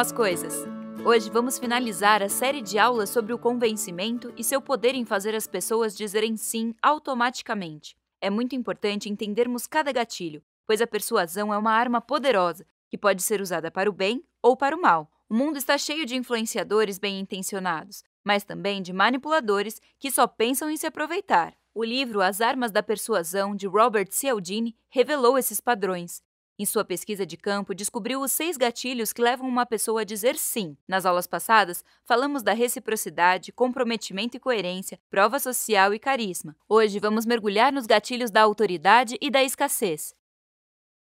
as coisas? Hoje vamos finalizar a série de aulas sobre o convencimento e seu poder em fazer as pessoas dizerem sim automaticamente. É muito importante entendermos cada gatilho, pois a persuasão é uma arma poderosa que pode ser usada para o bem ou para o mal. O mundo está cheio de influenciadores bem intencionados, mas também de manipuladores que só pensam em se aproveitar. O livro As Armas da Persuasão, de Robert Cialdini, revelou esses padrões em sua pesquisa de campo, descobriu os seis gatilhos que levam uma pessoa a dizer sim. Nas aulas passadas, falamos da reciprocidade, comprometimento e coerência, prova social e carisma. Hoje vamos mergulhar nos gatilhos da autoridade e da escassez.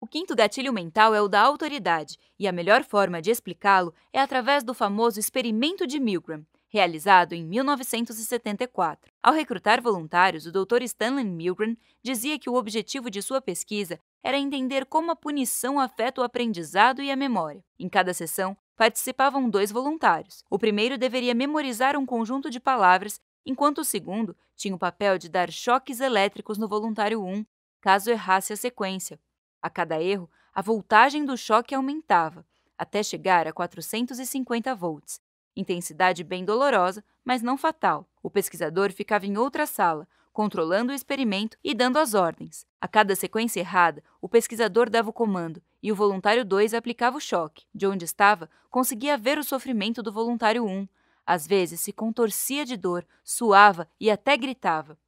O quinto gatilho mental é o da autoridade, e a melhor forma de explicá-lo é através do famoso experimento de Milgram realizado em 1974. Ao recrutar voluntários, o Dr. Stanley Milgren dizia que o objetivo de sua pesquisa era entender como a punição afeta o aprendizado e a memória. Em cada sessão, participavam dois voluntários. O primeiro deveria memorizar um conjunto de palavras, enquanto o segundo tinha o papel de dar choques elétricos no voluntário 1, caso errasse a sequência. A cada erro, a voltagem do choque aumentava, até chegar a 450 volts intensidade bem dolorosa, mas não fatal. O pesquisador ficava em outra sala, controlando o experimento e dando as ordens. A cada sequência errada, o pesquisador dava o comando e o voluntário 2 aplicava o choque. De onde estava, conseguia ver o sofrimento do voluntário 1. Um. Às vezes se contorcia de dor, suava e até gritava.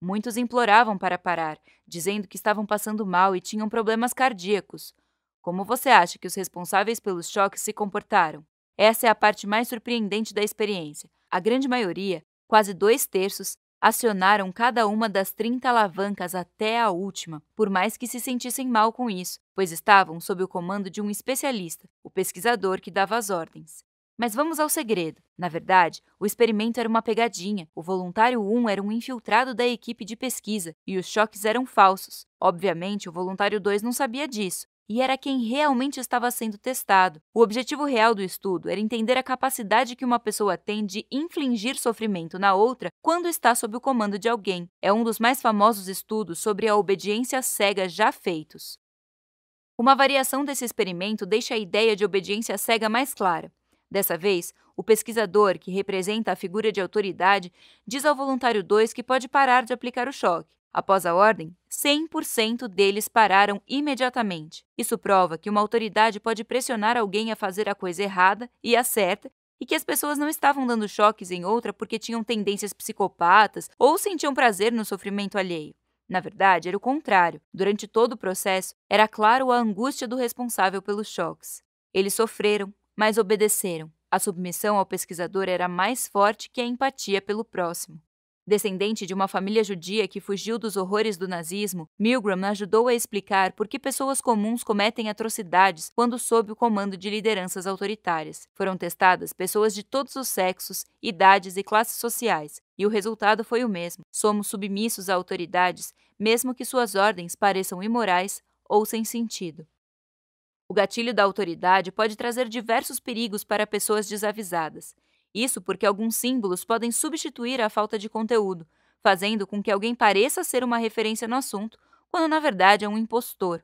Muitos imploravam para parar, dizendo que estavam passando mal e tinham problemas cardíacos. Como você acha que os responsáveis pelos choques se comportaram? Essa é a parte mais surpreendente da experiência. A grande maioria, quase dois terços, acionaram cada uma das 30 alavancas até a última, por mais que se sentissem mal com isso, pois estavam sob o comando de um especialista, o pesquisador que dava as ordens. Mas vamos ao segredo. Na verdade, o experimento era uma pegadinha. O voluntário 1 era um infiltrado da equipe de pesquisa e os choques eram falsos. Obviamente, o voluntário 2 não sabia disso, e era quem realmente estava sendo testado. O objetivo real do estudo era entender a capacidade que uma pessoa tem de infligir sofrimento na outra quando está sob o comando de alguém. É um dos mais famosos estudos sobre a obediência cega já feitos. Uma variação desse experimento deixa a ideia de obediência cega mais clara. Dessa vez, o pesquisador, que representa a figura de autoridade, diz ao voluntário 2 que pode parar de aplicar o choque. Após a ordem, 100% deles pararam imediatamente. Isso prova que uma autoridade pode pressionar alguém a fazer a coisa errada e a certa, e que as pessoas não estavam dando choques em outra porque tinham tendências psicopatas ou sentiam prazer no sofrimento alheio. Na verdade, era o contrário. Durante todo o processo, era claro a angústia do responsável pelos choques. Eles sofreram, mas obedeceram. A submissão ao pesquisador era mais forte que a empatia pelo próximo. Descendente de uma família judia que fugiu dos horrores do nazismo, Milgram ajudou a explicar por que pessoas comuns cometem atrocidades quando sob o comando de lideranças autoritárias. Foram testadas pessoas de todos os sexos, idades e classes sociais, e o resultado foi o mesmo. Somos submissos a autoridades, mesmo que suas ordens pareçam imorais ou sem sentido. O gatilho da autoridade pode trazer diversos perigos para pessoas desavisadas. Isso porque alguns símbolos podem substituir a falta de conteúdo, fazendo com que alguém pareça ser uma referência no assunto, quando na verdade é um impostor.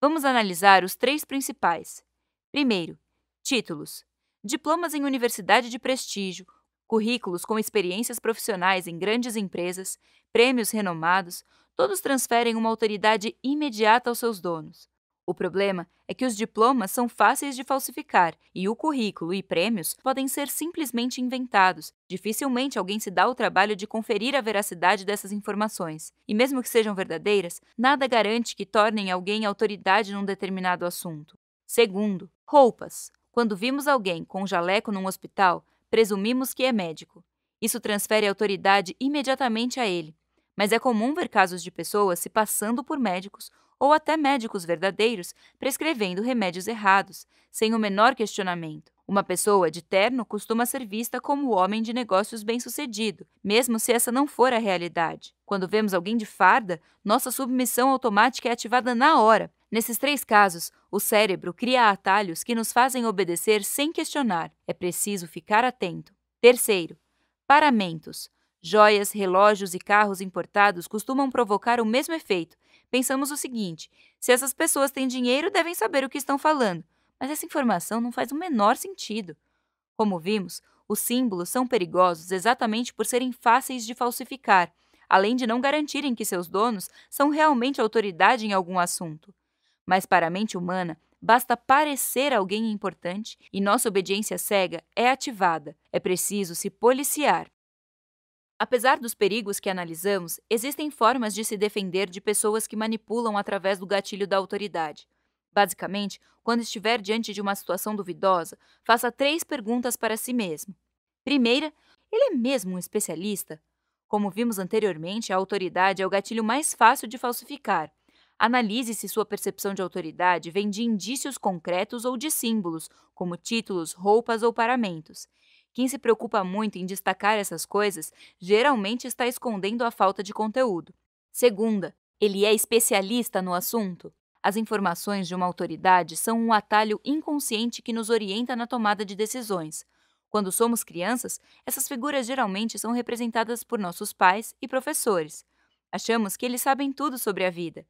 Vamos analisar os três principais. Primeiro, títulos: diplomas em universidade de prestígio, currículos com experiências profissionais em grandes empresas, prêmios renomados, todos transferem uma autoridade imediata aos seus donos. O problema é que os diplomas são fáceis de falsificar e o currículo e prêmios podem ser simplesmente inventados. Dificilmente alguém se dá o trabalho de conferir a veracidade dessas informações. E mesmo que sejam verdadeiras, nada garante que tornem alguém autoridade num determinado assunto. Segundo, roupas. Quando vimos alguém com um jaleco num hospital, presumimos que é médico. Isso transfere autoridade imediatamente a ele. Mas é comum ver casos de pessoas se passando por médicos ou até médicos verdadeiros prescrevendo remédios errados, sem o menor questionamento. Uma pessoa de terno costuma ser vista como o homem de negócios bem-sucedido, mesmo se essa não for a realidade. Quando vemos alguém de farda, nossa submissão automática é ativada na hora. Nesses três casos, o cérebro cria atalhos que nos fazem obedecer sem questionar. É preciso ficar atento. Terceiro, paramentos. Joias, relógios e carros importados costumam provocar o mesmo efeito, pensamos o seguinte: se essas pessoas têm dinheiro, devem saber o que estão falando, mas essa informação não faz o menor sentido. Como vimos, os símbolos são perigosos exatamente por serem fáceis de falsificar, além de não garantirem que seus donos são realmente autoridade em algum assunto. Mas para a mente humana, basta parecer alguém importante e nossa obediência cega é ativada. É preciso se policiar. Apesar dos perigos que analisamos, existem formas de se defender de pessoas que manipulam através do gatilho da autoridade. Basicamente, quando estiver diante de uma situação duvidosa, faça três perguntas para si mesmo. Primeira, ele é mesmo um especialista? Como vimos anteriormente, a autoridade é o gatilho mais fácil de falsificar. Analise se sua percepção de autoridade vem de indícios concretos ou de símbolos, como títulos, roupas ou paramentos. Quem se preocupa muito em destacar essas coisas geralmente está escondendo a falta de conteúdo. Segunda, ele é especialista no assunto. As informações de uma autoridade são um atalho inconsciente que nos orienta na tomada de decisões. Quando somos crianças, essas figuras geralmente são representadas por nossos pais e professores. Achamos que eles sabem tudo sobre a vida.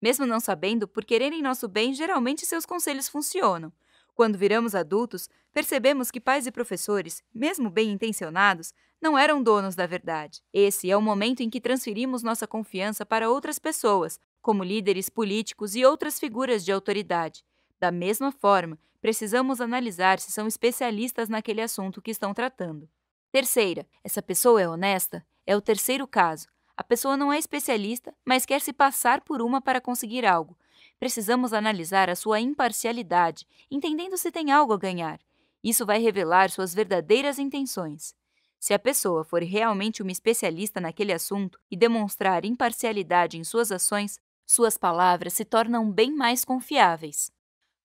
Mesmo não sabendo, por quererem nosso bem, geralmente seus conselhos funcionam. Quando viramos adultos, percebemos que pais e professores, mesmo bem intencionados, não eram donos da verdade. Esse é o momento em que transferimos nossa confiança para outras pessoas, como líderes políticos e outras figuras de autoridade. Da mesma forma, precisamos analisar se são especialistas naquele assunto que estão tratando. Terceira, essa pessoa é honesta? É o terceiro caso. A pessoa não é especialista, mas quer se passar por uma para conseguir algo, Precisamos analisar a sua imparcialidade, entendendo se tem algo a ganhar. Isso vai revelar suas verdadeiras intenções. Se a pessoa for realmente uma especialista naquele assunto e demonstrar imparcialidade em suas ações, suas palavras se tornam bem mais confiáveis.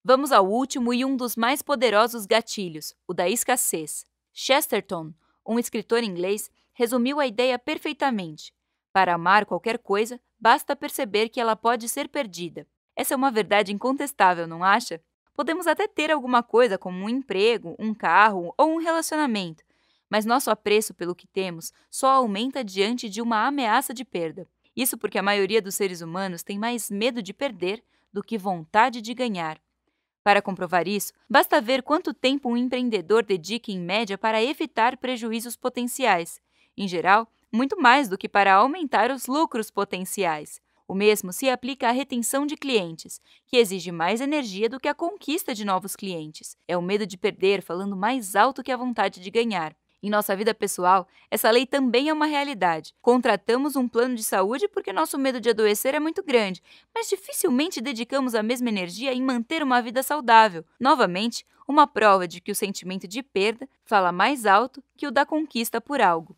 Vamos ao último e um dos mais poderosos gatilhos, o da escassez. Chesterton, um escritor inglês, resumiu a ideia perfeitamente. Para amar qualquer coisa, basta perceber que ela pode ser perdida. Essa é uma verdade incontestável, não acha? Podemos até ter alguma coisa como um emprego, um carro ou um relacionamento, mas nosso apreço pelo que temos só aumenta diante de uma ameaça de perda. Isso porque a maioria dos seres humanos tem mais medo de perder do que vontade de ganhar. Para comprovar isso, basta ver quanto tempo um empreendedor dedica em média para evitar prejuízos potenciais. Em geral, muito mais do que para aumentar os lucros potenciais. O mesmo se aplica à retenção de clientes, que exige mais energia do que a conquista de novos clientes. É o medo de perder falando mais alto que a vontade de ganhar. Em nossa vida pessoal, essa lei também é uma realidade. Contratamos um plano de saúde porque nosso medo de adoecer é muito grande, mas dificilmente dedicamos a mesma energia em manter uma vida saudável. Novamente, uma prova de que o sentimento de perda fala mais alto que o da conquista por algo.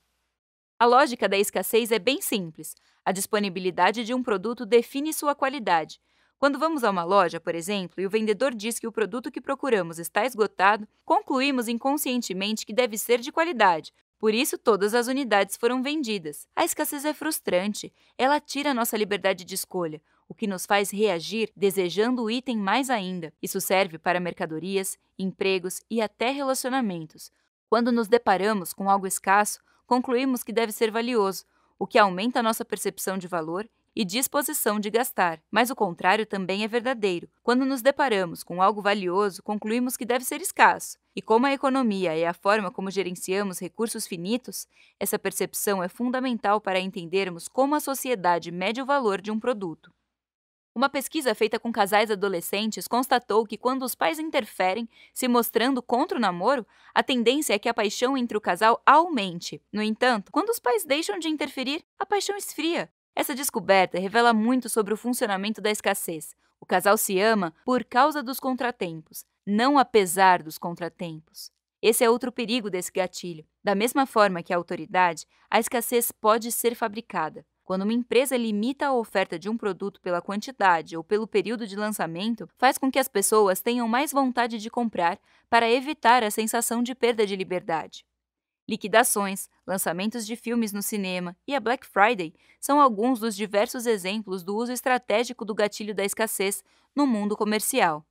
A lógica da escassez é bem simples. A disponibilidade de um produto define sua qualidade. Quando vamos a uma loja, por exemplo, e o vendedor diz que o produto que procuramos está esgotado, concluímos inconscientemente que deve ser de qualidade. Por isso, todas as unidades foram vendidas. A escassez é frustrante, ela tira nossa liberdade de escolha, o que nos faz reagir desejando o item mais ainda. Isso serve para mercadorias, empregos e até relacionamentos. Quando nos deparamos com algo escasso, concluímos que deve ser valioso, o que aumenta a nossa percepção de valor e disposição de gastar. Mas o contrário também é verdadeiro. Quando nos deparamos com algo valioso, concluímos que deve ser escasso. E como a economia é a forma como gerenciamos recursos finitos, essa percepção é fundamental para entendermos como a sociedade mede o valor de um produto. Uma pesquisa feita com casais adolescentes constatou que quando os pais interferem, se mostrando contra o namoro, a tendência é que a paixão entre o casal aumente. No entanto, quando os pais deixam de interferir, a paixão esfria. Essa descoberta revela muito sobre o funcionamento da escassez. O casal se ama por causa dos contratempos, não apesar dos contratempos. Esse é outro perigo desse gatilho. Da mesma forma que a autoridade, a escassez pode ser fabricada. Quando uma empresa limita a oferta de um produto pela quantidade ou pelo período de lançamento, faz com que as pessoas tenham mais vontade de comprar para evitar a sensação de perda de liberdade. Liquidações, lançamentos de filmes no cinema e a Black Friday são alguns dos diversos exemplos do uso estratégico do gatilho da escassez no mundo comercial.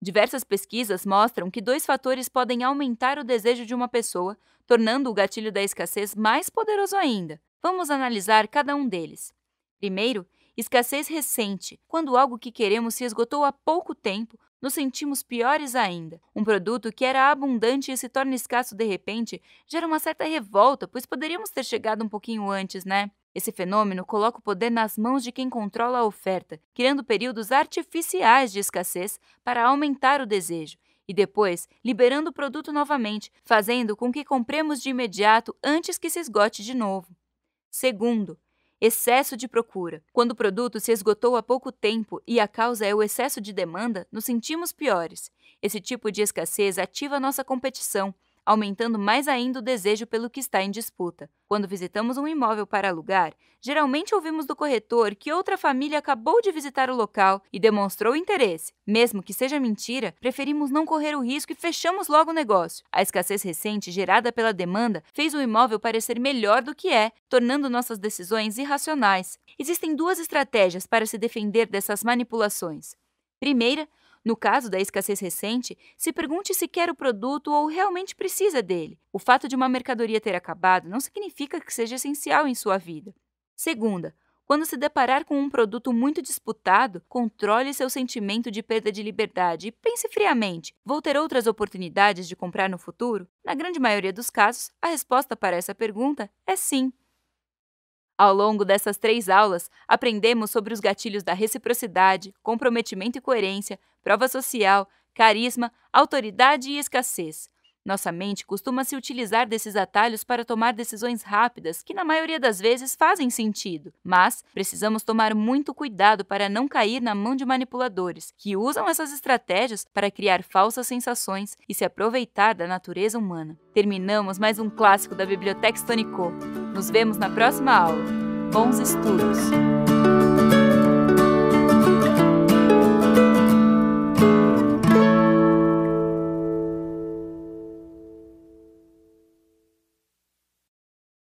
Diversas pesquisas mostram que dois fatores podem aumentar o desejo de uma pessoa, tornando o gatilho da escassez mais poderoso ainda. Vamos analisar cada um deles. Primeiro, escassez recente, quando algo que queremos se esgotou há pouco tempo, nos sentimos piores ainda. Um produto que era abundante e se torna escasso de repente gera uma certa revolta, pois poderíamos ter chegado um pouquinho antes, né? Esse fenômeno coloca o poder nas mãos de quem controla a oferta, criando períodos artificiais de escassez para aumentar o desejo e depois liberando o produto novamente, fazendo com que compremos de imediato antes que se esgote de novo. Segundo, excesso de procura. Quando o produto se esgotou há pouco tempo e a causa é o excesso de demanda, nos sentimos piores. Esse tipo de escassez ativa nossa competição, aumentando mais ainda o desejo pelo que está em disputa. Quando visitamos um imóvel para alugar, geralmente ouvimos do corretor que outra família acabou de visitar o local e demonstrou interesse. Mesmo que seja mentira, preferimos não correr o risco e fechamos logo o negócio. A escassez recente gerada pela demanda fez o imóvel parecer melhor do que é, tornando nossas decisões irracionais. Existem duas estratégias para se defender dessas manipulações. Primeira, no caso da escassez recente, se pergunte se quer o produto ou realmente precisa dele. O fato de uma mercadoria ter acabado não significa que seja essencial em sua vida. Segunda, quando se deparar com um produto muito disputado, controle seu sentimento de perda de liberdade e pense friamente: vou ter outras oportunidades de comprar no futuro? Na grande maioria dos casos, a resposta para essa pergunta é sim. Ao longo dessas três aulas, aprendemos sobre os gatilhos da reciprocidade, comprometimento e coerência, prova social, carisma, autoridade e escassez. Nossa mente costuma se utilizar desses atalhos para tomar decisões rápidas, que na maioria das vezes fazem sentido, mas precisamos tomar muito cuidado para não cair na mão de manipuladores, que usam essas estratégias para criar falsas sensações e se aproveitar da natureza humana. Terminamos mais um clássico da Biblioteca Stonico. Nos vemos na próxima aula. Bons estudos!